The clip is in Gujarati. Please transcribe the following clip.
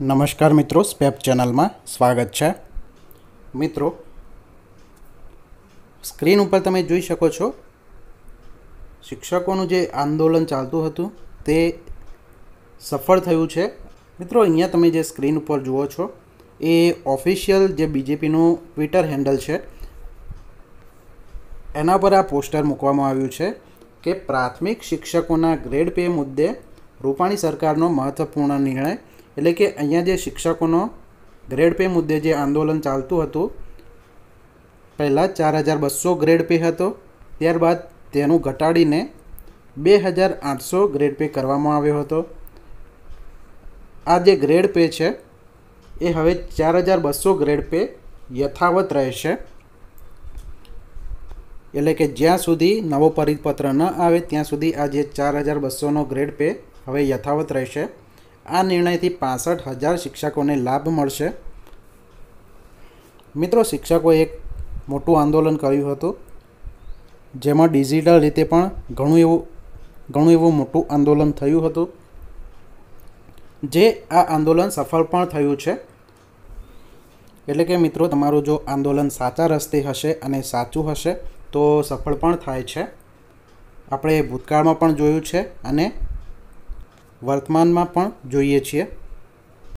નમસ્કાર મિત્રો સ્પેપ ચેનલમાં સ્વાગત છે મિત્રો સ્ક્રીન ઉપર તમે જોઈ શકો છો શિક્ષકોનું જે આંદોલન ચાલતું હતું તે સફળ થયું છે મિત્રો અહીંયા તમે જે સ્ક્રીન ઉપર જુઓ છો એ ઓફિશિયલ જે બીજેપીનું ટ્વિટર હેન્ડલ છે એના પર આ પોસ્ટર મૂકવામાં આવ્યું છે કે પ્રાથમિક શિક્ષકોના ગ્રેડ પે મુદ્દે રૂપાણી સરકારનો મહત્ત્વપૂર્ણ નિર્ણય એટલે કે અહીંયા જે શિક્ષકોનો ગ્રેડ પે મુદ્દે જે આંદોલન ચાલતું હતું પહેલાં ચાર હજાર બસો ગ્રેડ પે હતો ત્યારબાદ તેનું ઘટાડીને બે હજાર આઠસો ગ્રેડ પે કરવામાં આવ્યો હતો આ જે ગ્રેડ પે છે એ હવે ચાર હજાર બસો ગ્રેડ પે યથાવત રહેશે એટલે કે જ્યાં સુધી નવો પરિપત્ર ન આવે ત્યાં સુધી આ જે ચાર હજાર બસોનો ગ્રેડ પે હવે યથાવત રહેશે આ નિર્ણયથી પાસઠ હજાર શિક્ષકોને લાભ મળશે મિત્રો શિક્ષકોએ એક મોટું આંદોલન કર્યું હતું જેમાં ડિજિટલ રીતે પણ ઘણું એવું ઘણું એવું મોટું આંદોલન થયું હતું જે આ આંદોલન સફળ પણ થયું છે એટલે કે મિત્રો તમારું જો આંદોલન સાચા રસ્તે હશે અને સાચું હશે તો સફળ પણ થાય છે આપણે ભૂતકાળમાં પણ જોયું છે અને વર્તમાનમાં પણ જોઈએ છીએ